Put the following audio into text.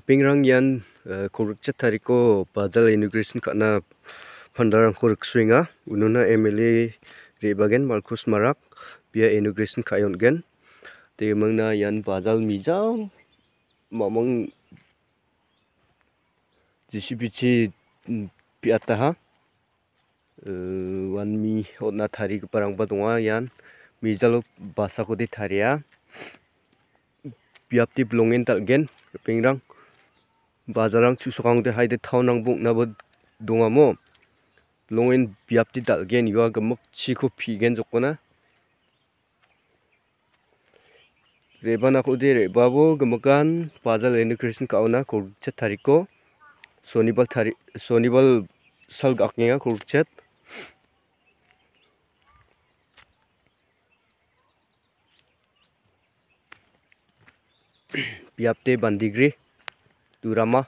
rang yan eh, korikchat ko bazal integration ka-na pandarangko riksuenga. ununa MLA re·bagen Markus Marak pia integration ka-yongen. na yan bazal mijang mamang JCPC mm, piataha eh, wan mi otna thari parangba donga yan mijalo basakode tharia ya. tal gen raping rang bazarang chusogang de haide thau nang bung na bo dongamo longen biapti gen yua gamok gen phigen jokona rebana ko de rebabo gamakan bazal ene krishna kauna thari tariko sonibal tari sonibal sal gaknga kurchet biapte bandigri તું રમો